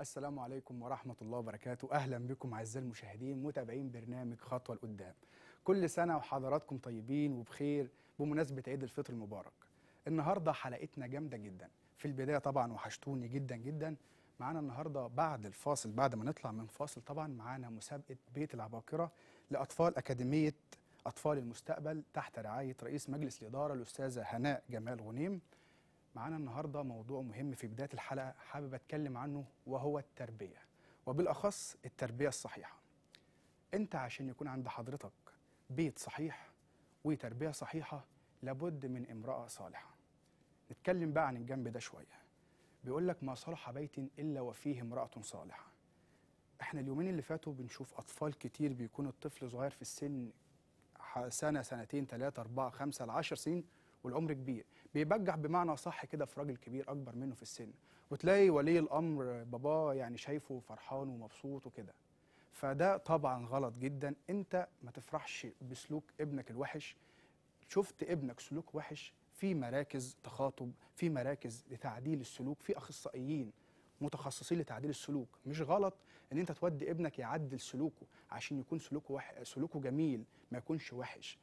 السلام عليكم ورحمة الله وبركاته أهلا بكم أعزائي المشاهدين متابعين برنامج خطوة لقدام كل سنة وحضراتكم طيبين وبخير بمناسبة عيد الفطر المبارك النهاردة حلقتنا جامدة جدا في البداية طبعا وحشتوني جدا جدا معانا النهاردة بعد الفاصل بعد ما نطلع من فاصل طبعا معانا مسابقة بيت العباقرة لأطفال أكاديمية أطفال المستقبل تحت رعاية رئيس مجلس الإدارة الأستاذة هناء جمال غنيم معانا النهارده موضوع مهم في بدايه الحلقه حابب اتكلم عنه وهو التربيه وبالاخص التربيه الصحيحه. انت عشان يكون عند حضرتك بيت صحيح وتربيه صحيحه لابد من امراه صالحه. نتكلم بقى عن الجنب ده شويه. بيقول لك ما صلح بيت الا وفيه امراه صالحه. احنا اليومين اللي فاتوا بنشوف اطفال كتير بيكون الطفل صغير في السن سنه سنتين ثلاثه اربعه خمسه لعشر سنين والعمر كبير بيبجح بمعنى صح كده في راجل كبير اكبر منه في السن وتلاقي ولي الامر باباه يعني شايفه فرحان ومبسوط وكده فده طبعا غلط جدا انت ما تفرحش بسلوك ابنك الوحش شفت ابنك سلوك وحش في مراكز تخاطب في مراكز لتعديل السلوك في اخصائيين متخصصين لتعديل السلوك مش غلط ان انت تودي ابنك يعدل سلوكه عشان يكون سلوكه وح... سلوكه جميل ما يكونش وحش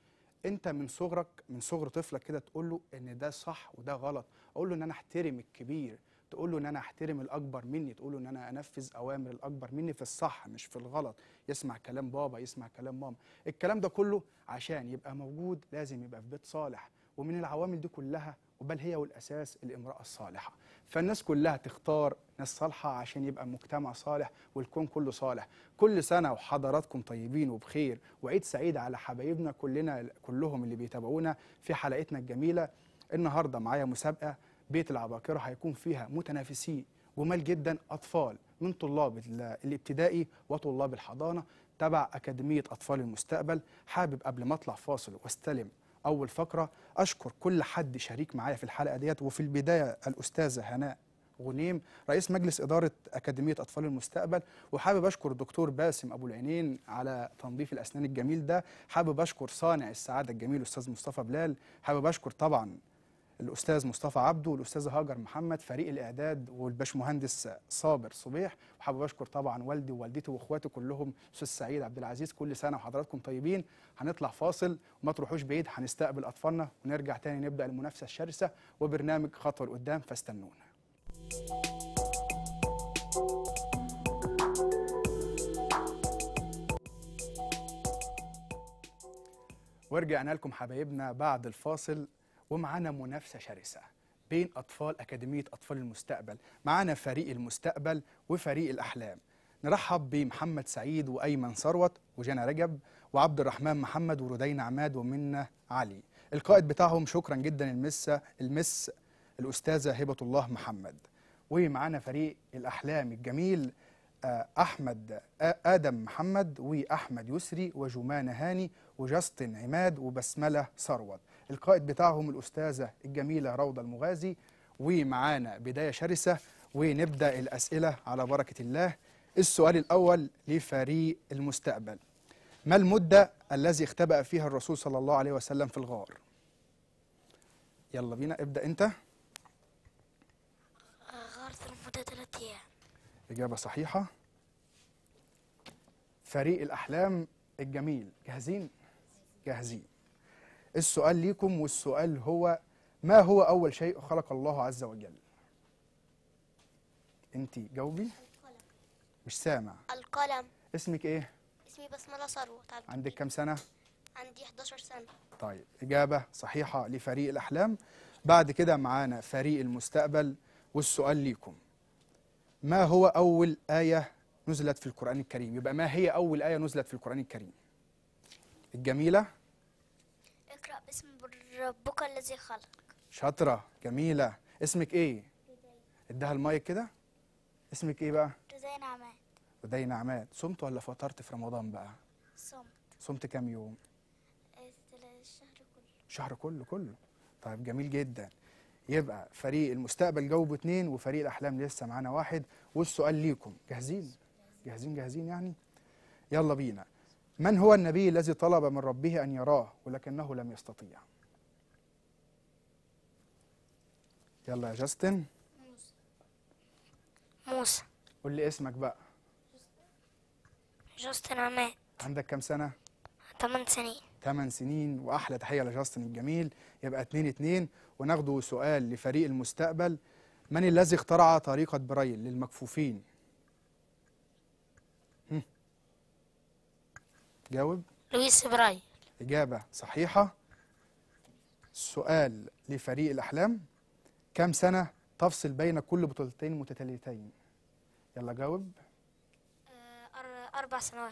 انت من صغرك من صغر طفلك كده تقول له ان ده صح وده غلط اقول له ان انا احترم الكبير تقول له ان انا احترم الاكبر مني تقول له ان انا انفذ اوامر الاكبر مني في الصح مش في الغلط يسمع كلام بابا يسمع كلام ماما الكلام ده كله عشان يبقى موجود لازم يبقى في بيت صالح ومن العوامل دي كلها وبل هي والاساس الامراه الصالحه فالناس كلها تختار ناس صالحة عشان يبقى المجتمع صالح والكون كله صالح كل سنة وحضراتكم طيبين وبخير وعيد سعيد على حبايبنا كلنا كلهم اللي بيتابعونا في حلقتنا الجميلة النهاردة معايا مسابقة بيت العباقرة هيكون فيها متنافسين جمال جدا أطفال من طلاب الابتدائي وطلاب الحضانة تبع أكاديمية أطفال المستقبل حابب قبل ما أطلع فاصل واستلم اول فقره اشكر كل حد شريك معايا في الحلقه ديت وفي البدايه الاستاذه هناء غنيم رئيس مجلس إدارة أكاديمية أطفال المستقبل وحابب أشكر الدكتور باسم أبو العينين على تنظيف الأسنان الجميل ده حابب أشكر صانع السعادة الجميل أستاذ مصطفى بلال حابب أشكر طبعا الاستاذ مصطفى عبده والاستاذه هاجر محمد فريق الاعداد والباشمهندس صابر صبيح وحابب اشكر طبعا والدي ووالدتي واخواتي كلهم استاذ سعيد عبد العزيز كل سنه وحضراتكم طيبين هنطلع فاصل وما تروحوش بعيد هنستقبل اطفالنا ونرجع تاني نبدا المنافسه الشرسه وبرنامج خطوه لقدام فاستنونا ورجعنا لكم حبايبنا بعد الفاصل ومعانا منافسه شرسه بين اطفال اكاديميه اطفال المستقبل معانا فريق المستقبل وفريق الاحلام نرحب بمحمد سعيد وايمن ثروت وجانا رجب وعبد الرحمن محمد وردين عماد ومنة علي القائد بتاعهم شكرا جدا المس المس الاستاذه هبه الله محمد ومعانا فريق الاحلام الجميل آه، احمد ادم محمد واحمد يسري وجمانه هاني وجاستن عماد وبسمله ثروت القائد بتاعهم الأستاذة الجميلة روضة المغازي ومعانا بداية شرسة ونبدأ الأسئلة على بركة الله السؤال الأول لفريق المستقبل ما المدة الذي اختبأ فيها الرسول صلى الله عليه وسلم في الغار يلا بينا ابدأ أنت غار لمدة ثلاثة أيام إجابة صحيحة فريق الأحلام الجميل جاهزين؟ جاهزين السؤال ليكم والسؤال هو ما هو أول شيء خلق الله عز وجل أنت جاوبي مش سامع القلم اسمك إيه اسمي الله ثروت عندك كام سنة عندي 11 سنة طيب إجابة صحيحة لفريق الأحلام بعد كده معانا فريق المستقبل والسؤال ليكم ما هو أول آية نزلت في القرآن الكريم يبقى ما هي أول آية نزلت في القرآن الكريم الجميلة اقرأ باسم ربك الذي خلق شاطرة جميلة اسمك ايه؟ اديها المايك كده اسمك ايه بقى؟ ردينا عماد ردينا عماد صمت ولا فطرت في رمضان بقى؟ صمت صمت كام يوم؟ الشهر كله الشهر كله كله طيب جميل جدا يبقى فريق المستقبل جاوبوا اتنين وفريق الاحلام لسه معانا واحد والسؤال ليكم جاهزين؟ جاهزين جاهزين يعني؟ يلا بينا من هو النبي الذي طلب من ربه أن يراه ولكنه لم يستطيع يلا يا جاستن موسى قول لي اسمك بقى جاستن عماد عندك كام سنة؟ 8 سنين 8 سنين وأحلى تحية لجاستن الجميل يبقى 2 2 وناخده سؤال لفريق المستقبل من الذي اخترع طريقة برايل للمكفوفين جاوب لويس براي إجابة صحيحة سؤال لفريق الأحلام كم سنة تفصل بين كل بطولتين متتاليتين يلا جاوب آه، أربع سنوات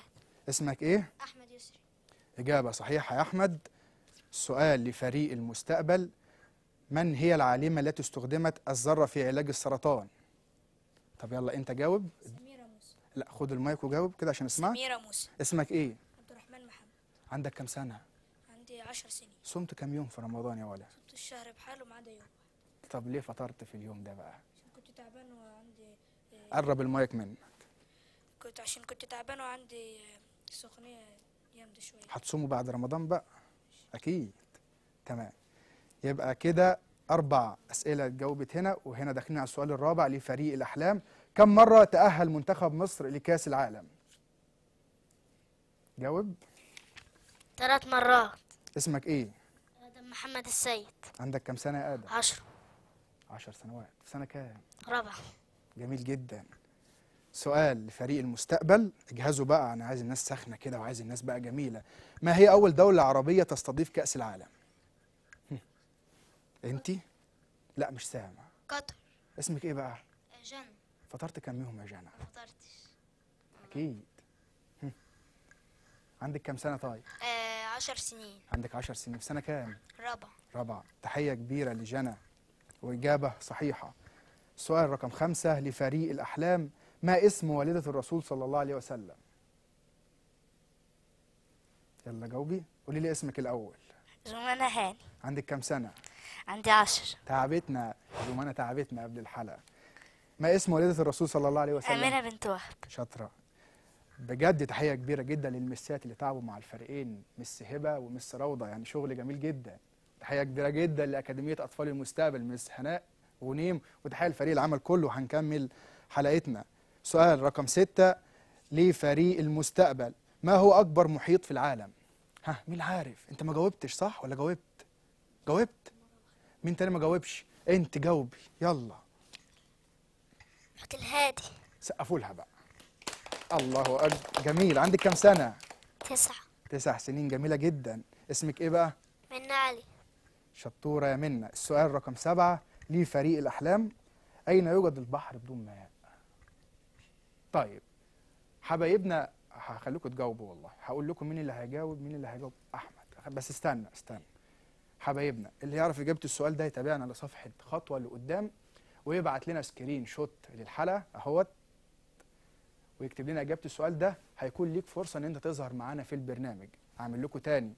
اسمك إيه؟ أحمد يسري إجابة صحيحة يا أحمد سؤال لفريق المستقبل من هي العالمة التي استخدمت الذرة في علاج السرطان؟ طب يلا أنت جاوب سميرة موسى لا خد المايك وجاوب كده عشان اسمعك سميرة موسى اسمك إيه؟ عندك كم سنة؟ عندي 10 سنين صمت كم يوم في رمضان يا ولد؟ صمت الشهر بحاله ما عدا يوم واحد طب ليه فطرت في اليوم ده بقى؟ عشان كنت تعبان وعندي آه، قرب المايك منك كنت عشان كنت تعبان وعندي آه، سخنية جامدة شوية هتصوموا بعد رمضان بقى؟ أكيد تمام يبقى كده أربع أسئلة اتجاوبت هنا وهنا داخلين على السؤال الرابع لفريق الأحلام كم مرة تأهل منتخب مصر لكأس العالم؟ جاوب ثلاث مرات اسمك ايه؟ آدم محمد السيد عندك كام سنة يا آدم؟ 10 عشر سنوات في سنة كام؟ رابعة جميل جدا سؤال لفريق المستقبل اجهزوا بقى انا عايز الناس سخنة كده وعايز الناس بقى جميلة ما هي أول دولة عربية تستضيف كأس العالم؟ انت؟ لا مش سامع قطر اسمك ايه بقى؟ جنى فطرت كام يوم يا جنى؟ ما فطرتش اكيد عندك كام سنه طيب 10 آه سنين عندك 10 سنين في سنه كام رابعه رابعه تحيه كبيره لجنى واجابه صحيحه السؤال رقم خمسة لفريق الأحلام ما اسم والدة الرسول صلى الله عليه وسلم يلا جاوبي قولي لي اسمك الأول زمانة هاني عندك كام سنة عندي 10 تعبتنا زمانة تعبتنا قبل الحلقة ما اسم والدة الرسول صلى الله عليه وسلم أمينة بنت وهب شاطرة بجد تحيه كبيره جدا للمسات اللي تعبوا مع الفريقين مس هبه ومس روضه يعني شغل جميل جدا تحيه كبيره جدا لاكاديميه اطفال المستقبل مس هناء ونيم وتحيه لفريق العمل كله هنكمل حلقتنا سؤال رقم ستة لفريق المستقبل ما هو اكبر محيط في العالم ها مين عارف انت ما جاوبتش صح ولا جاوبت جاوبت مين تاني ما جاوبش انت جاوبي يلا الهادي سقفوا لها بقى الله أكبر جميل عندك كام سنة؟ تسعة تسع سنين جميلة جدا اسمك إيه بقى؟ منى علي شطورة يا منى السؤال رقم سبعة لفريق الأحلام أين يوجد البحر بدون ماء؟ طيب حبايبنا هخليكم تجاوبوا والله هقول لكم مين اللي هيجاوب مين اللي هيجاوب أحمد بس استنى استنى حبايبنا اللي يعرف إجابة السؤال ده يتابعنا لصفحة خطوة لقدام ويبعت لنا سكرين شوت للحلقة أهوت ويكتب لنا اجابه السؤال ده هيكون ليك فرصه ان انت تظهر معانا في البرنامج هعمل لكم تاني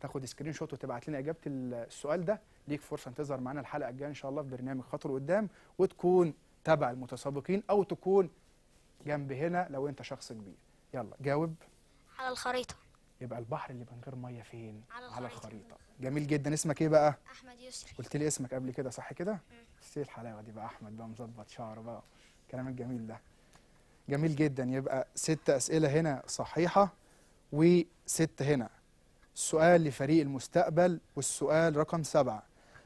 تاخد سكرين شوت وتبعت لنا اجابه السؤال ده ليك فرصه ان تظهر معانا الحلقه الجايه ان شاء الله في برنامج خطر قدام وتكون تبع المتسابقين او تكون جنب هنا لو انت شخص كبير يلا جاوب على الخريطه يبقى البحر اللي من غير ميه فين على الخريطه, على الخريطة. جميل جدا اسمك ايه بقى احمد يسري قلت لي اسمك قبل كده صح كده بس الحلاوه دي بقى احمد بقى مظبط شعره بقى الكلام الجميل ده جميل جدا يبقى ست أسئلة هنا صحيحة وست هنا السؤال لفريق المستقبل والسؤال رقم سبعة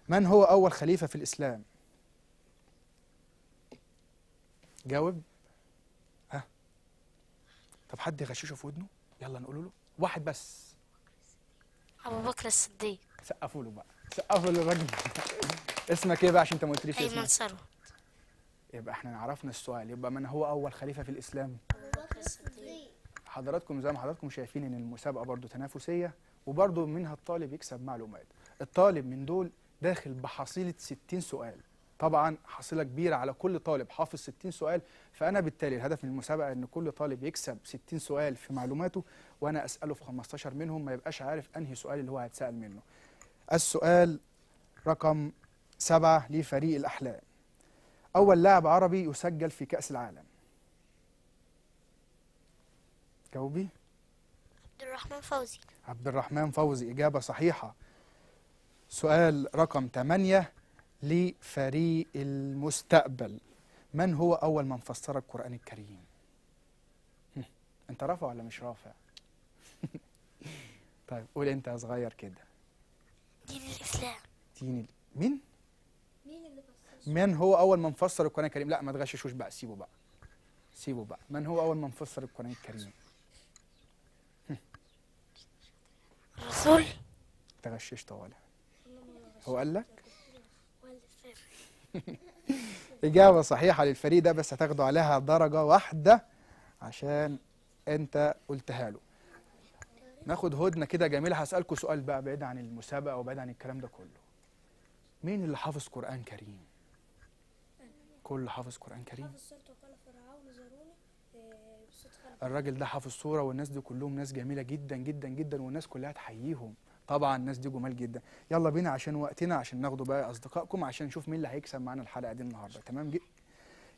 من هو أول خليفة في الإسلام؟ جاوب ها طب حد يغششه في ودنه يلا نقول له واحد بس أبو بكر الصديق سقفوا له بقى سقفوا للراجل اسمك ايه بقى عشان انت ما قلتليش اسمك؟ أيمن ثروت يبقى احنا عرفنا السؤال يبقى من هو اول خليفه في الاسلام حضراتكم زي ما حضراتكم شايفين ان المسابقه برضو تنافسيه وبرضو منها الطالب يكسب معلومات الطالب من دول داخل بحصيله 60 سؤال طبعا حصيله كبيره على كل طالب حافظ 60 سؤال فانا بالتالي الهدف من المسابقه ان كل طالب يكسب 60 سؤال في معلوماته وانا اساله في 15 منهم ما يبقاش عارف انهي سؤال اللي هو هيتسال منه السؤال رقم سبعة لفريق الأحلام أول لاعب عربي يسجل في كأس العالم جاوبي عبد الرحمن فوزي عبد الرحمن فوزي إجابة صحيحة سؤال رقم 8 لفريق المستقبل من هو أول من فسر القرآن الكريم؟ أنت رافع ولا مش رافع؟ طيب قول أنت صغير كده دين الإسلام دين ال... مين؟ من هو اول من فسر القران الكريم لا ما تغششوش بقى سيبه بقى سيبه بقى من هو اول من فسر القران الكريم الرسول تغشش طوالع هو قال لك إجابة صحيحة للفريق ده بس هتاخدوا عليها درجة واحدة عشان أنت قلتها له ناخد هدنة كده جميلة هسألكوا سؤال بقى بعيد عن المسابقة وبعيد عن الكلام ده كله مين اللي حافظ قرآن كريم؟ الكل حافظ قرآن كريم حافظ وقال فرعون زاروني آه، الراجل ده حافظ صورة والناس دي كلهم ناس جميلة جدا جدا جدا والناس كلها تحييهم طبعا الناس دي جمال جدا يلا بينا عشان وقتنا عشان ناخده بقى أصدقائكم عشان نشوف مين اللي هيكسب معانا الحلقة دي النهاردة تمام جدا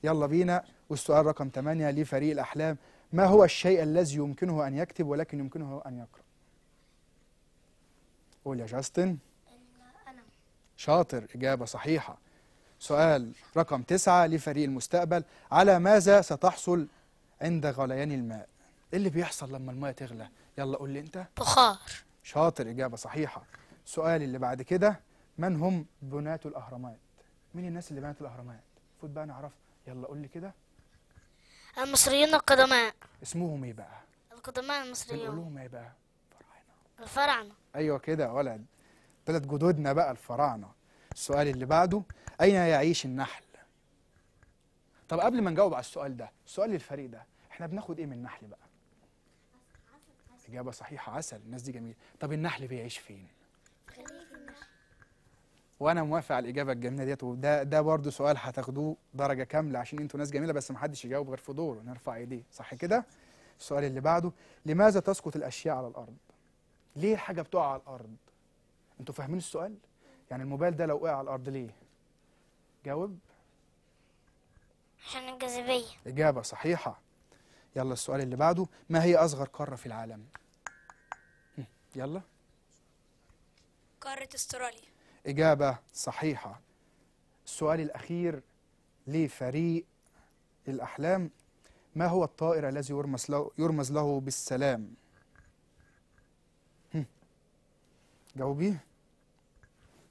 يلا بينا والسؤال رقم 8 لفريق الأحلام ما هو الشيء الذي يمكنه أن يكتب ولكن يمكنه أن يقرأ قول يا جاستن شاطر إجابة صحيحة سؤال رقم تسعة لفريق المستقبل على ماذا ستحصل عند غليان الماء ايه اللي بيحصل لما الماء تغلى يلا قول لي انت بخار شاطر اجابه صحيحه السؤال اللي بعد كده من هم بناة الاهرامات مين الناس اللي بنت الاهرامات فوت بقى نعرف يلا قول لي كده المصريين القدماء اسمهم ايه بقى القدماء المصريين قول لهم ايه بقى الفراعنه الفراعنه ايوه كده يا ولد ثلاث جدودنا بقى الفراعنه السؤال اللي بعده أين يعيش النحل؟ طب قبل ما نجاوب على السؤال ده السؤال للفريق ده احنا بناخد ايه من النحل بقى؟ إجابة صحيحة عسل الناس دي جميلة طب النحل بيعيش فين؟ وانا موافق على الاجابه الجميله ديت وده ده برضه سؤال هتاخدوه درجه كامله عشان انتوا ناس جميله بس محدش يجاوب غير في دوره نرفع ايديه صح كده السؤال اللي بعده لماذا تسقط الاشياء على الارض ليه الحاجه بتقع على الارض انتوا فاهمين السؤال يعني الموبايل ده لو وقع على الارض ليه جاوب عشان الجاذبيه اجابه صحيحه يلا السؤال اللي بعده ما هي اصغر قاره في العالم يلا قاره استراليا اجابه صحيحه السؤال الاخير لفريق الاحلام ما هو الطائر الذي يرمز له يرمز له بالسلام جاوبيه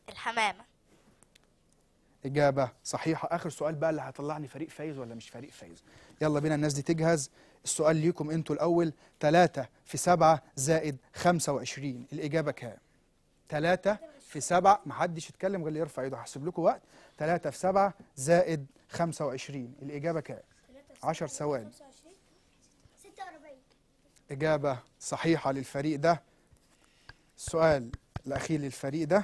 الحمامة إجابة صحيحة آخر سؤال بقى اللي هيطلعني فريق فايز ولا مش فريق فايز يلا بينا الناس دي تجهز السؤال ليكم أنتوا الأول 3 في 7 زائد 25 الإجابة كام 3 في 7 محدش يتكلم غير اللي يرفع ايده هحسب لكم وقت 3 في 7 زائد 25 الإجابة كام 10 ثواني 46 إجابة صحيحة للفريق ده السؤال الأخير للفريق ده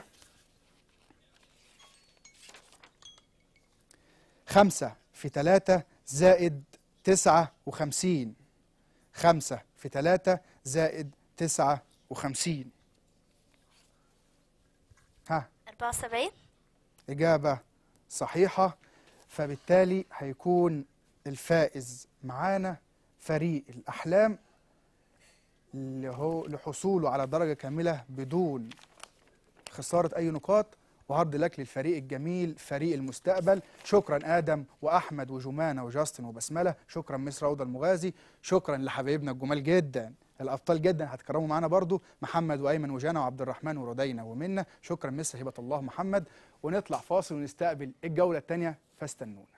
خمسة في ثلاثة زائد تسعة وخمسين خمسة في ثلاثة زائد تسعة وخمسين ها أربعة وسبعين إجابة صحيحة فبالتالي هيكون الفائز معانا فريق الأحلام لحصوله على درجة كاملة بدون خسارة أي نقاط وعرض لك للفريق الجميل فريق المستقبل شكرا ادم واحمد وجمانه وجاستن وبسمله شكرا مس روضه المغازي شكرا لحبايبنا الجمال جدا الابطال جدا هتكرموا معانا برضو محمد وايمن وجانا وعبد الرحمن ورودينا ومنا شكرا مس هبه الله محمد ونطلع فاصل ونستقبل الجوله الثانيه فاستنونا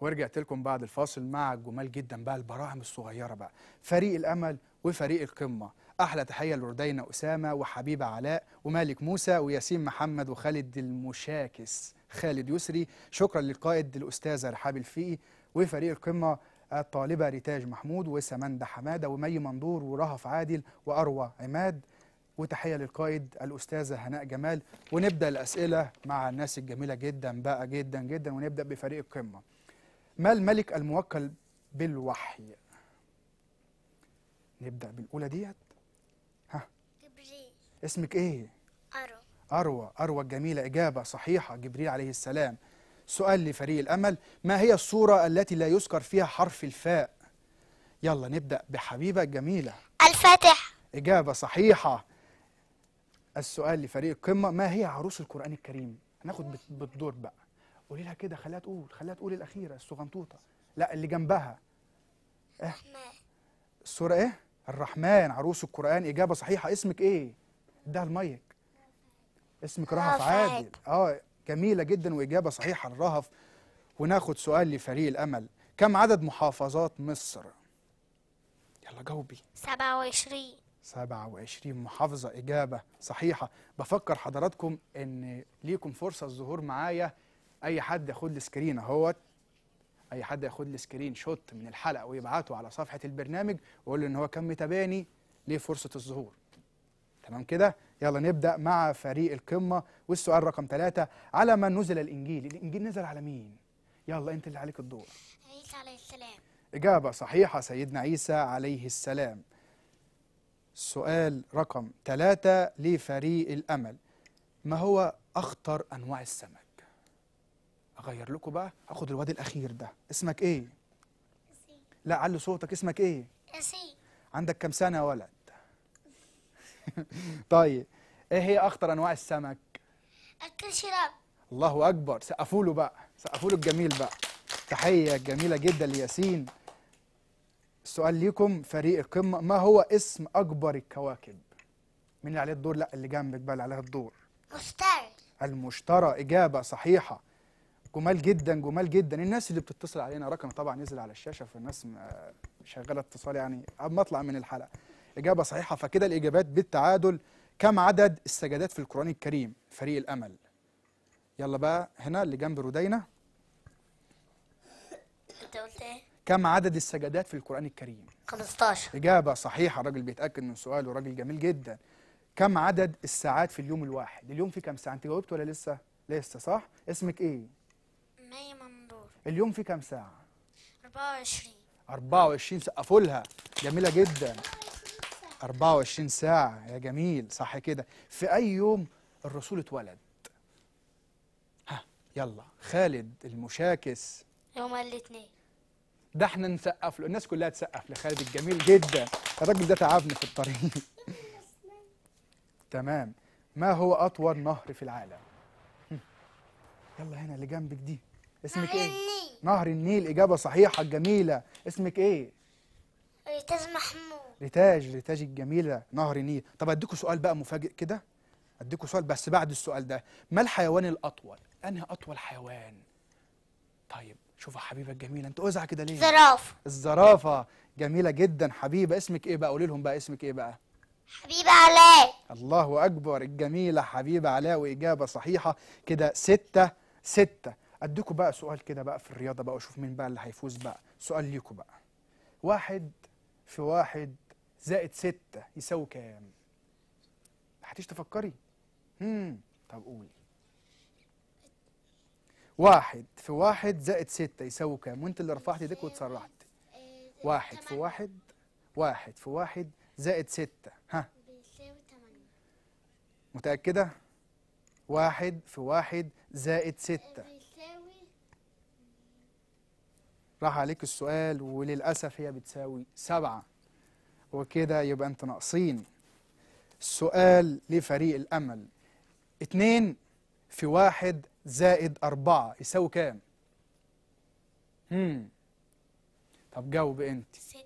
ورجعت لكم بعد الفاصل مع الجمال جدا بقى البراعم الصغيره بقى فريق الامل وفريق القمه احلى تحيه لوردينا اسامه وحبيبه علاء ومالك موسى وياسين محمد وخالد المشاكس خالد يسري شكرا للقائد الاستاذه رحاب الفقي وفريق القمه الطالبه ريتاج محمود وسمندا حماده ومي منظور ورهف عادل واروى عماد وتحيه للقائد الاستاذه هناء جمال ونبدا الاسئله مع الناس الجميله جدا بقى جدا جدا ونبدا بفريق القمه ما الملك الموكل بالوحي نبدأ بالأولى ديت ها جبريل اسمك إيه؟ أروى أروى أروى الجميلة إجابة صحيحة جبريل عليه السلام سؤال لفريق الأمل ما هي الصورة التي لا يذكر فيها حرف الفاء؟ يلا نبدأ بحبيبة جميله الفاتح إجابة صحيحة السؤال لفريق القمة ما هي عروس القرآن الكريم؟ هناخد بالدور بقى قولي لها كده خليها تقول خليها تقول الاخيره الصغنطوطه لا اللي جنبها إيه؟ الصوره ايه الرحمن عروس القران اجابه صحيحه اسمك ايه ده المايك اسمك رهف عادل اه جميله جدا واجابه صحيحه الرهف وناخد سؤال لفريق الامل كم عدد محافظات مصر يلا جاوبي 27 27 محافظه اجابه صحيحه بفكر حضراتكم ان ليكم فرصه الظهور معايا اي حد ياخد لي سكرين اهوت اي حد ياخد لي سكرين شوت من الحلقه ويبعته على صفحه البرنامج ويقول له ان هو كان متابعني ليه فرصه الظهور تمام كده يلا نبدا مع فريق القمه والسؤال رقم ثلاثة على من نزل الانجيل الانجيل نزل على مين يلا انت اللي عليك الدور عيسى عليه السلام اجابه صحيحه سيدنا عيسى عليه السلام سؤال رقم ثلاثة لفريق الامل ما هو اخطر انواع السمك اغير لكم بقى هاخد الواد الاخير ده اسمك ايه لا علي صوتك اسمك ايه أسي. عندك كام سنه يا ولد طيب ايه هي اخطر انواع السمك اكل شراب الله اكبر سقفوا له بقى سقفوا له الجميل بقى تحيه جميله جدا لياسين السؤال ليكم فريق القمه ما هو اسم اكبر الكواكب مين اللي عليه الدور لا اللي جنبك بقى اللي عليها الدور مشتري المشترى اجابه صحيحه جمال جدا جمال جدا الناس اللي بتتصل علينا رقم طبعا نزل على الشاشه فالناس شغاله اتصال يعني قبل ما اطلع من الحلقه اجابه صحيحه فكده الاجابات بالتعادل كم عدد السجدات في القران الكريم فريق الامل يلا بقى هنا اللي جنب رودينا انت قلت ايه كم عدد السجدات في القران الكريم 15 اجابه صحيحه الراجل بيتاكد من سؤاله راجل جميل جدا كم عدد الساعات في اليوم الواحد اليوم فيه كم ساعه انت جاوبت ولا لسه لسه صح اسمك ايه سمية ممدور اليوم فيه كام ساعة؟ 24 24 سقفوا لها جميلة جدا 24 ساعة يا جميل صح كده في أي يوم الرسول اتولد؟ ها يلا خالد المشاكس يوم الاثنين ده احنا نسقف له الناس كلها تسقف لخالد الجميل جدا الراجل ده تعبني في الطريق تمام ما هو أطول نهر في العالم؟ يلا هنا اللي جنبك دي اسمك ايه؟ النيل. نهر النيل إجابة صحيحة الجميلة اسمك ايه؟ ريتاج محمود ريتاج ريتاج الجميلة نهر النيل طب أديكوا سؤال بقى مفاجئ كده أديكوا سؤال بس بعد السؤال ده ما الحيوان الأطول؟ أنهي أطول حيوان؟ طيب شوف يا حبيبه الجميله انت اوزع كده ليه الزرافه الزرافه جميله جدا حبيبه اسمك ايه بقى قولي لهم بقى اسمك ايه بقى حبيبه علاء الله اكبر الجميله حبيبه علاء واجابه صحيحه كده ستة ستة اديكم بقى سؤال كده بقى في الرياضه بقى واشوف مين بقى اللي هيفوز بقى سؤال ليكم بقى واحد في واحد زائد ستة يساوي كام هتيجي تفكري امم طب قولي واحد في واحد زائد ستة يساوي كام وانت اللي رفعت ايديك وتصرحت واحد في واحد واحد في واحد زائد ستة ها متأكدة واحد في واحد زائد ستة راح عليك السؤال وللأسف هي بتساوي سبعة وكده يبقى أنت ناقصين السؤال لفريق الأمل اتنين في واحد زائد أربعة يساوي كام؟ هم. طب جاوب أنت ستة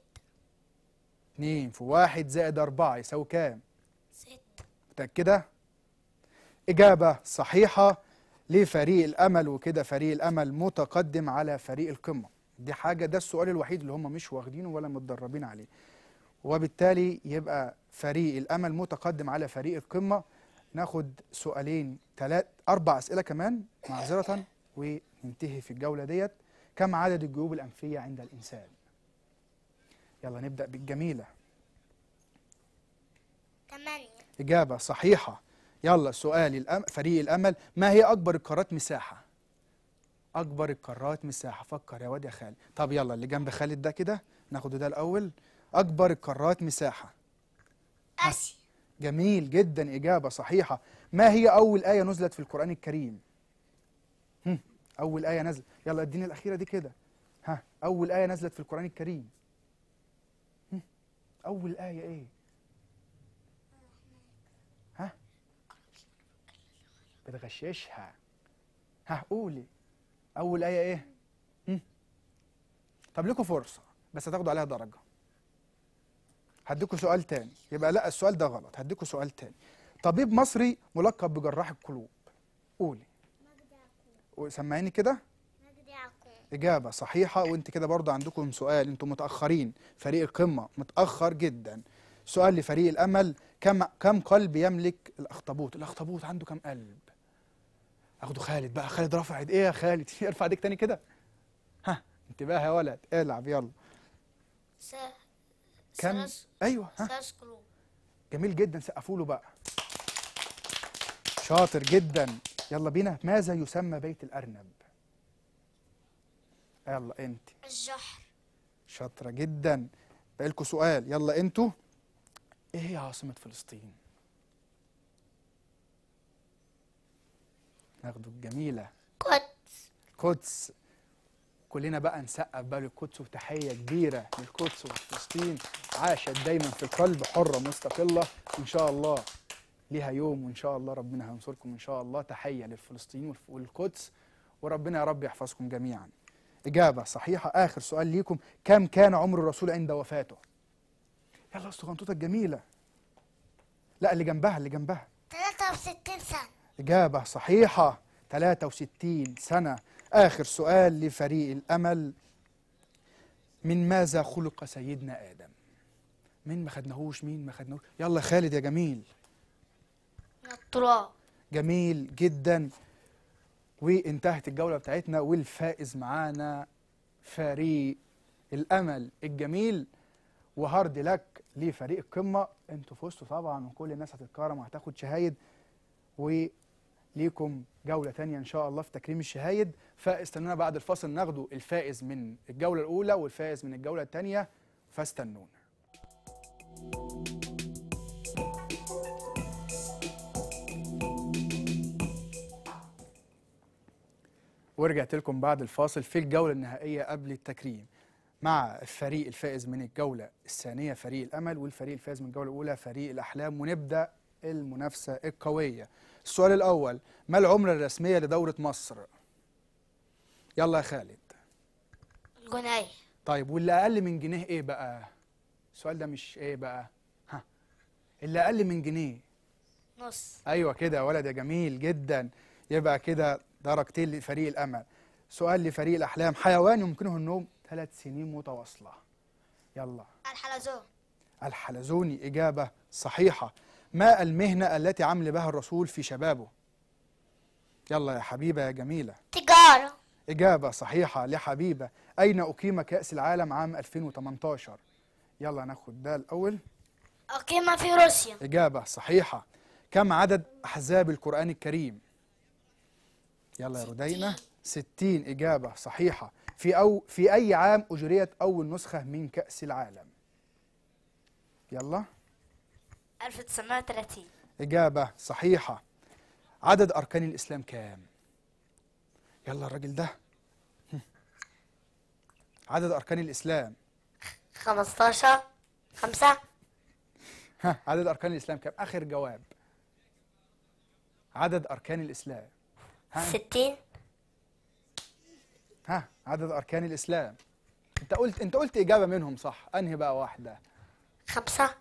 اتنين في واحد زائد أربعة يساوي كام؟ ستة متأكدة؟ إجابة صحيحة لفريق الأمل وكده فريق الأمل متقدم على فريق القمة دي حاجه ده السؤال الوحيد اللي هم مش واخدينه ولا متدربين عليه وبالتالي يبقى فريق الامل متقدم على فريق القمه ناخد سؤالين ثلاث اربع اسئله كمان معذره وننتهي في الجوله ديت كم عدد الجيوب الانفيه عند الانسان يلا نبدا بالجميله تمانية اجابه صحيحه يلا سؤال الأم... فريق الامل ما هي اكبر القارات مساحه اكبر القارات مساحه فكر يا واد يا خالد طب يلا اللي جنب خالد ده كده ناخده ده الاول اكبر القارات مساحه اسيا جميل جدا اجابه صحيحه ما هي اول ايه نزلت في القران الكريم هم. اول ايه نزلت يلا اديني الاخيره دي كده ها اول ايه نزلت في القران الكريم هم. اول ايه ايه ها بتغششها ها قولي اول ايه ايه هم؟ طب لكم فرصه بس هتاخدوا عليها درجه هديكوا سؤال تاني يبقى لا السؤال ده غلط هديكوا سؤال تاني طبيب مصري ملقب بجراح القلوب قولي سمعيني كده إجابة صحيحة وأنت كده برضه عندكم سؤال أنتم متأخرين فريق القمة متأخر جدا سؤال لفريق الأمل كم كم قلب يملك الأخطبوط الأخطبوط عنده كم قلب اخده خالد بقى خالد رفعت ايه يا خالد ارفع ايديك تاني كده ها انتباه يا ولد العب يلا س... كم سرس... ايوه ها جميل جدا سقفوا له بقى شاطر جدا يلا بينا ماذا يسمى بيت الارنب يلا انت الجحر شاطره جدا بقى لكم سؤال يلا انتوا ايه هي عاصمه فلسطين ناخده الجميلة قدس قدس كلنا بقى نسقف بقى للقدس وتحية كبيرة للقدس وفلسطين عاشت دايما في القلب حرة مستقلة إن شاء الله ليها يوم وإن شاء الله ربنا هينصركم إن شاء الله تحية للفلسطينيين والقدس وربنا يا رب يحفظكم جميعا إجابة صحيحة آخر سؤال ليكم كم كان عمر الرسول عند وفاته يلا استغنطوطة الجميلة لا اللي جنبها اللي جنبها 63 سنة إجابة صحيحة 63 سنة آخر سؤال لفريق الأمل من ماذا خلق سيدنا آدم مين ما خدناهوش مين ما خدناهوش يلا خالد يا جميل يا التراب جميل جدا وانتهت الجولة بتاعتنا والفائز معانا فريق الأمل الجميل وهارد لك لفريق القمة انتوا فزتوا طبعا وكل الناس هتتكرم وهتاخد شهايد و ليكم جولة تانية إن شاء الله في تكريم الشهايد فاستنونا بعد الفاصل ناخدوا الفائز من الجولة الأولى والفائز من الجولة التانية فاستنونا ورجعت لكم بعد الفاصل في الجولة النهائية قبل التكريم مع الفريق الفائز من الجولة الثانية فريق الأمل والفريق الفائز من الجولة الأولى فريق الأحلام ونبدأ المنافسة القوية السؤال الأول ما العملة الرسمية لدورة مصر؟ يلا يا خالد الجنيه طيب واللي أقل من جنيه إيه بقى؟ السؤال ده مش إيه بقى؟ ها اللي أقل من جنيه نص أيوه كده يا ولد يا جميل جدا يبقى كده درجتين لفريق الأمل سؤال لفريق الأحلام حيوان يمكنه النوم ثلاث سنين متواصلة يلا الحلزون الحلزوني إجابة صحيحة ما المهنة التي عمل بها الرسول في شبابه يلا يا حبيبة يا جميلة تجارة إجابة صحيحة لحبيبة أين أقيم كأس العالم عام 2018 يلا ناخد ده الأول أقيم في روسيا إجابة صحيحة كم عدد أحزاب القرآن الكريم يلا يا ردينا 60 إجابة صحيحة في أو في أي عام أجريت أول نسخة من كأس العالم يلا 1930 إجابة صحيحة عدد أركان الإسلام كام؟ يلا الراجل ده عدد أركان الإسلام 15 5 ها عدد أركان الإسلام كام؟ آخر جواب عدد أركان الإسلام 60 ها عدد أركان الإسلام أنت قلت أنت قلت إجابة منهم صح أنهي بقى واحدة خمسة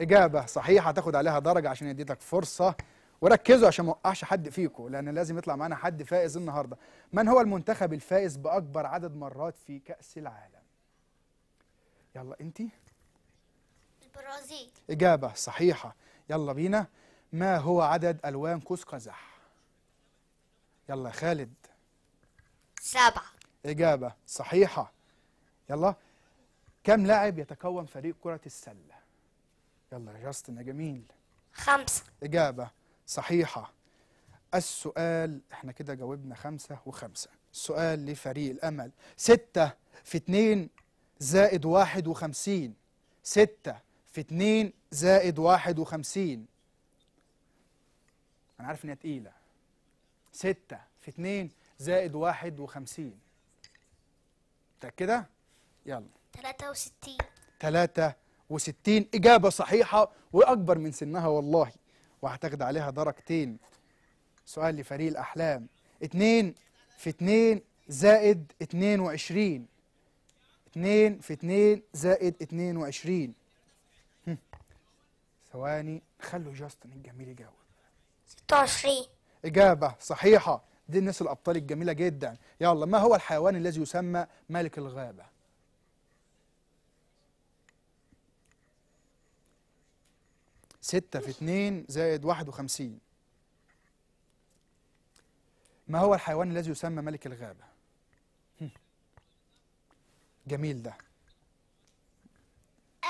إجابة صحيحة تاخد عليها درجة عشان يديتك فرصة وركزوا عشان ما اوقعش حد فيكم لأن لازم يطلع معانا حد فائز النهاردة من هو المنتخب الفائز بأكبر عدد مرات في كأس العالم يلا أنت البرازيل إجابة صحيحة يلا بينا ما هو عدد ألوان قوس قزح يلا يا خالد سبعة إجابة صحيحة يلا كم لاعب يتكون فريق كرة السلة يلا يا جاستن يا جميل خمسة إجابة صحيحة السؤال احنا كده جاوبنا خمسة وخمسة السؤال لفريق الأمل ستة في اتنين زائد واحد وخمسين ستة في اتنين زائد واحد وخمسين أنا عارف إنها تقيلة ستة في اتنين زائد واحد وخمسين متأكدة؟ يلا تلاتة وستين تلاتة وستين إجابة صحيحة وأكبر من سنها والله وهتاخد عليها درجتين سؤال لفريق الأحلام اتنين في اتنين زائد اتنين وعشرين اتنين في اتنين زائد اتنين وعشرين ثواني خلوا جاستن الجميل يجاوب 26 إجابة صحيحة دي الناس الأبطال الجميلة جدا يلا ما هو الحيوان الذي يسمى ملك الغابة؟ 6 في 2 زائد 51 ما هو الحيوان الذي يسمى ملك الغابة؟ جميل ده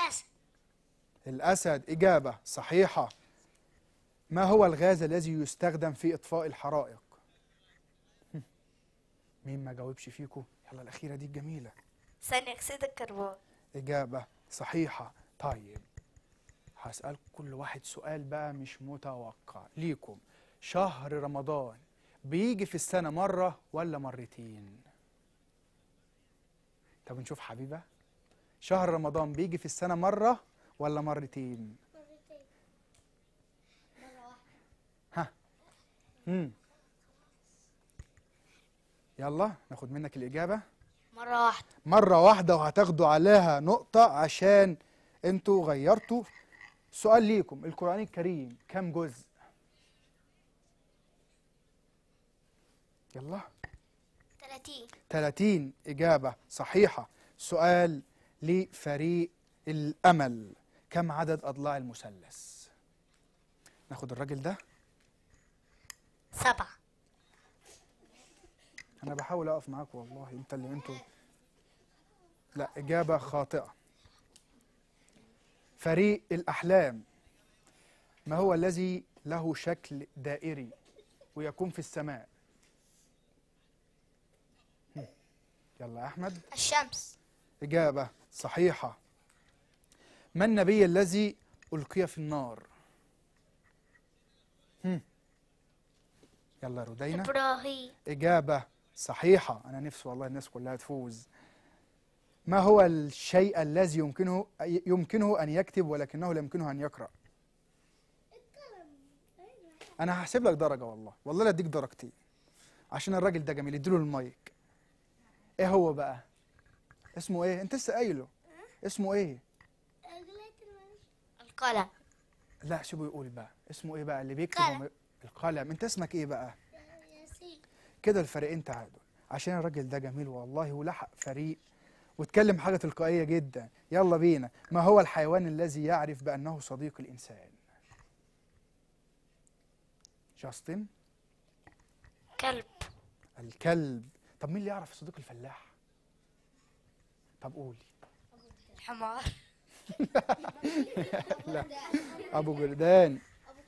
أسد الأسد إجابة صحيحة ما هو الغاز الذي يستخدم في إطفاء الحرائق؟ مين ما جاوبش فيكم؟ يلا الأخيرة دي الجميلة ثاني أكسيد الكربون إجابة صحيحة طيب هسألكم كل واحد سؤال بقى مش متوقع ليكم شهر رمضان بيجي في السنة مرة ولا مرتين طب نشوف حبيبة شهر رمضان بيجي في السنة مرة ولا مرتين مرتين مرة واحدة ها مم. يلا ناخد منك الإجابة مرة واحدة مرة واحدة وهتاخدوا عليها نقطة عشان انتوا غيرتوا سؤال ليكم القرآن الكريم كم جزء؟ يلا 30 30 إجابة صحيحة سؤال لفريق الأمل كم عدد أضلاع المثلث؟ ناخد الراجل ده سبعة أنا بحاول أقف معاك والله أنت اللي أنتوا لا إجابة خاطئة فريق الأحلام ما هو الذي له شكل دائري ويكون في السماء يلا يا أحمد الشمس إجابة صحيحة ما النبي الذي ألقي في النار هم. يلا رودينا إبراهيم إجابة صحيحة أنا نفسي والله الناس كلها تفوز ما هو الشيء الذي يمكنه يمكنه أن يكتب ولكنه لا يمكنه أن يقرأ أنا هحسب لك درجة والله والله لا أديك درجتين عشان الراجل ده جميل اديله المايك إيه هو بقى اسمه إيه أنت لسه قايله اسمه إيه القلم لا سيبه يقول بقى اسمه إيه بقى اللي بيكتب القلم أنت اسمك إيه بقى كده الفريقين تعادل عشان الراجل ده جميل والله ولحق فريق واتكلم حاجة تلقائية جدا يلا بينا ما هو الحيوان الذي يعرف بأنه صديق الإنسان جاستن كلب الكلب طب مين اللي يعرف صديق الفلاح طب قولي الحمار لا ابو جردان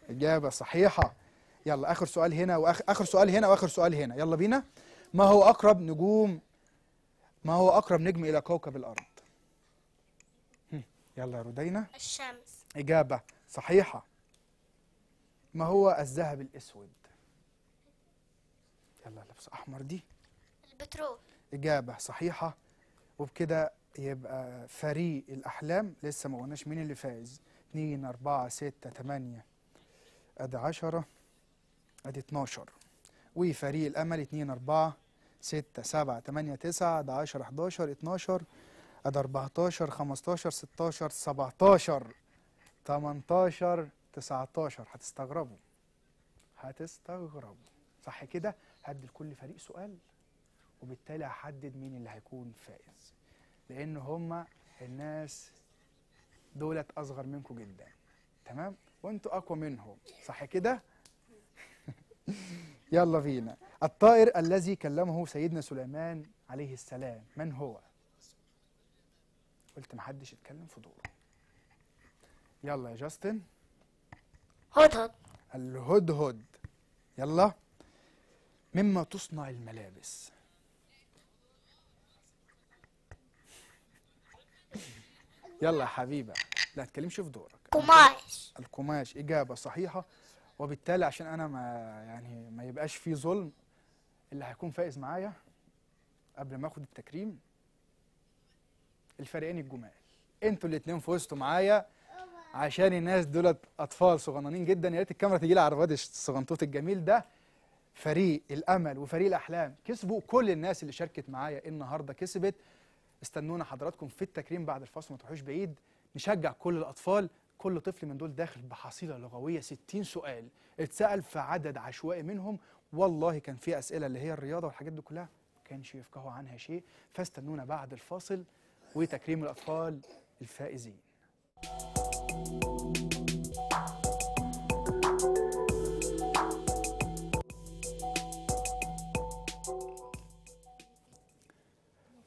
اجابه صحيحه يلا اخر سؤال هنا واخر سؤال هنا واخر سؤال هنا يلا بينا ما هو اقرب نجوم ما هو أقرب نجم إلى كوكب الأرض؟ يلا يا رودينا الشمس إجابة صحيحة ما هو الذهب الأسود؟ يلا لبس أحمر دي البترول إجابة صحيحة وبكده يبقى فريق الأحلام لسه ما قلناش مين اللي فايز 2 4 6 8 أدي 10 أدي 12 وفريق الأمل 2 4 6 7 8 9 10 11 12 ده 14 15 16 17 18 19 هتستغربوا هتستغربوا صح كده هدي لكل فريق سؤال وبالتالي هحدد مين اللي هيكون فائز لان هما الناس دولت اصغر منكم جدا تمام وانتوا اقوى منهم صح كده يلا بينا الطائر الذي كلمه سيدنا سليمان عليه السلام من هو قلت محدش يتكلم في دوره يلا يا جاستن هدهد الهدهد يلا مما تصنع الملابس يلا يا حبيبه لا تتكلمش في دورك القماش القماش اجابه صحيحه وبالتالي عشان انا ما يعني ما يبقاش في ظلم اللي هيكون فائز معايا قبل ما اخد التكريم الفريقين الجمال انتوا الاثنين فوزتوا معايا عشان الناس دولت اطفال صغننين جدا يا ريت الكاميرا تجي لي على الواد الصغنطوط الجميل ده فريق الامل وفريق الاحلام كسبوا كل الناس اللي شاركت معايا النهارده كسبت استنونا حضراتكم في التكريم بعد الفاصل ما تروحوش بعيد نشجع كل الاطفال كل طفل من دول داخل بحصيلة لغوية 60 سؤال اتسأل في عدد عشوائي منهم والله كان في أسئلة اللي هي الرياضة والحاجات دي كلها ما كانش يفقهوا عنها شيء فاستنونا بعد الفاصل وتكريم الأطفال الفائزين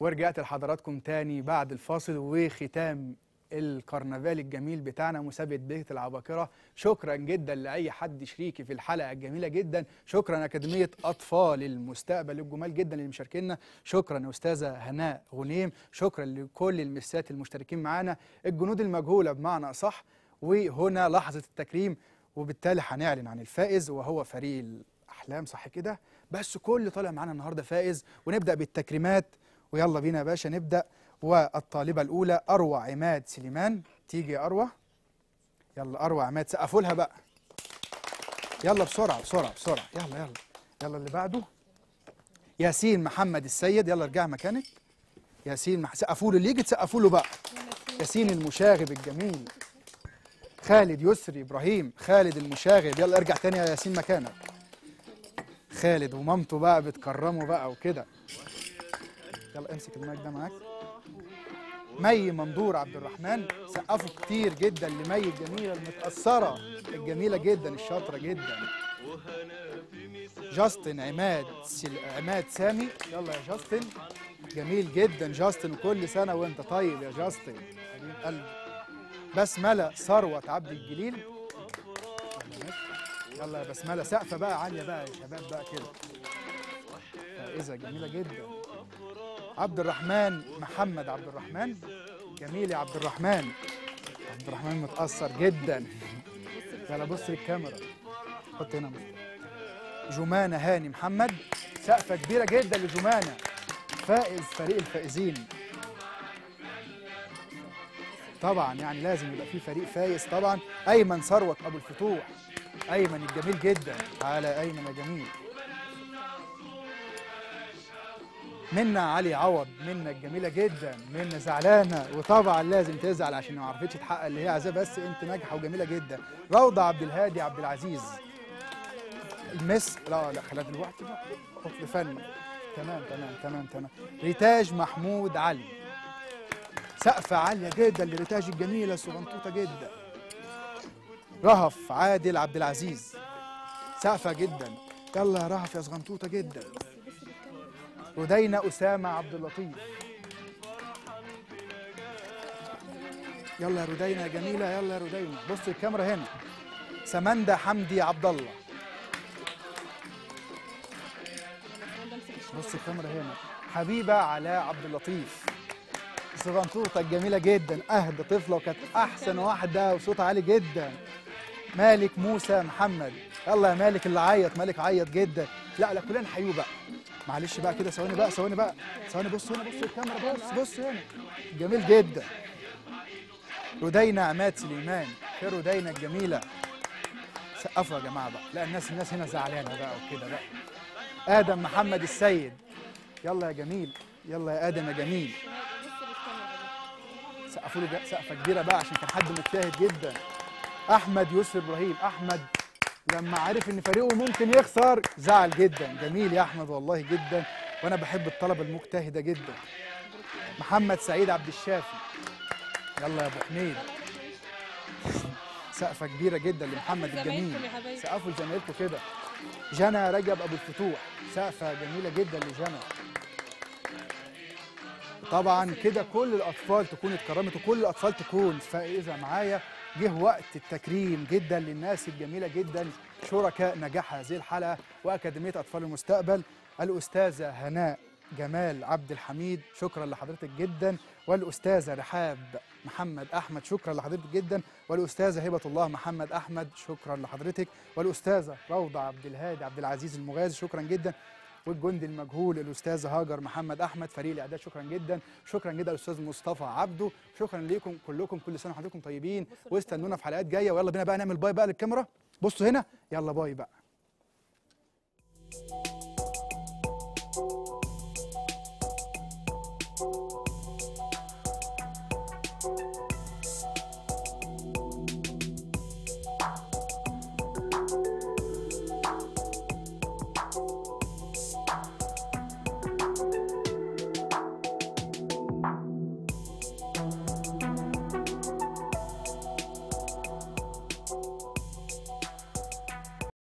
ورجعت لحضراتكم تاني بعد الفاصل وختام الكرنفال الجميل بتاعنا مسابقه بيت العباقره شكرا جدا لاي حد شريكي في الحلقه الجميله جدا شكرا اكاديميه اطفال المستقبل الجمال جدا اللي مشاركينا شكرا استاذه هناء غنيم شكرا لكل المسات المشتركين معانا الجنود المجهوله بمعنى اصح وهنا لحظه التكريم وبالتالي هنعلن عن الفائز وهو فريق الاحلام صح كده بس كل طالع معانا النهارده فائز ونبدا بالتكريمات ويلا بينا يا باشا نبدا والطالبة الأولى أروى عماد سليمان تيجي يا أروى يلا أروى عماد سقفوا لها بقى يلا بسرعة بسرعة بسرعة يلا يلا يلا اللي بعده ياسين محمد السيد يلا ارجع مكانك ياسين مح... سقفوا له اللي يجي تسقفوا له بقى ياسين المشاغب الجميل خالد يسري ابراهيم خالد المشاغب يلا ارجع تاني يا ياسين مكانك خالد ومامته بقى بتكرمه بقى وكده يلا امسك المايك ده معاك مي مندور عبد الرحمن سقفوا كتير جدا لمي الجميله المتاثره الجميله جدا الشاطره جدا جاستن عماد عماد سامي يلا يا جاستن جميل جدا جاستن كل سنه وانت طيب يا جاستن حبيب قلبي بسمله ثروت عبد الجليل يلا يا بسمله سقفه بقى عاليه بقى يا شباب بقى كده فائزه جميله جدا عبد الرحمن محمد عبد الرحمن جميل يا عبد الرحمن عبد الرحمن متأثر جدا يلا بص للكاميرا حط هنا جمانة هاني محمد سقفة كبيرة جدا لجمانة فائز فريق الفائزين طبعا يعني لازم يبقى في فريق فايز طبعا ايمن ثروت ابو الفتوح ايمن الجميل جدا على ايمن يا جميل منا علي عوض منا الجميله جدا منا زعلانه وطبعا لازم تزعل عشان ما عرفتش تحقق اللي هي عايزاه بس انت ناجحه وجميله جدا روضه عبد الهادي عبد العزيز المس لا لا خلينا دلوقتي بقى حكم فني تمام تمام تمام تمام ريتاج محمود علي سقفه عاليه جدا لريتاج الجميله الصغنطوطه جدا رهف عادل عبد العزيز سقفه جدا يلا يا رهف يا صغنطوطه جدا ودينا أسامة عبد اللطيف يلا يا رودينا يا جميلة يلا يا رودينا بص الكاميرا هنا سمندة حمدي عبد الله بص الكاميرا هنا حبيبة علاء عبد اللطيف صغنطوطة الجميلة جدا أهدى طفلة وكانت أحسن واحدة وصوتها عالي جدا مالك موسى محمد يلا يا مالك اللي عيط مالك عيط جدا لا لا كلنا حيوه بقى معلش بقى كده ثواني بقى ثواني بقى ثواني بص هنا بص الكاميرا بص بص هنا جميل جدا رودينا عماد سليمان يا رودينا الجميله سقفوا يا جماعه بقى لا الناس الناس هنا زعلانه بقى وكده بقى ادم محمد السيد يلا يا جميل يلا يا ادم يا جميل سقفوا لي سقفه كبيره بقى عشان كان حد مجتهد جدا احمد يوسف ابراهيم احمد لما عرف ان فريقه ممكن يخسر زعل جدا جميل يا احمد والله جدا وانا بحب الطلبه المجتهده جدا محمد سعيد عبد الشافي يلا يا ابو حميد سقفه كبيره جدا لمحمد الجميل سقفوا لزمايلكم كده جنى رجب ابو الفتوح سقفه جميله جدا لجنى طبعا كده كل الاطفال تكون اتكرمت وكل الاطفال تكون فائزه معايا جه وقت التكريم جدا للناس الجميله جدا شركاء نجاح هذه الحلقه واكاديميه اطفال المستقبل الاستاذه هناء جمال عبد الحميد شكرا لحضرتك جدا والاستاذه رحاب محمد احمد شكرا لحضرتك جدا والاستاذه هبه الله محمد احمد شكرا لحضرتك والاستاذه روضه عبد الهادي عبد العزيز المغازي شكرا جدا والجندي المجهول الاستاذ هاجر محمد احمد فريق الاعداد شكرا جدا شكرا جدا الاستاذ مصطفى عبده شكرا ليكم كلكم كل سنه وحضراتكم طيبين واستنونا في حلقات جايه ويلا بينا بقى نعمل باي بقى للكاميرا بصوا هنا يلا باي بقى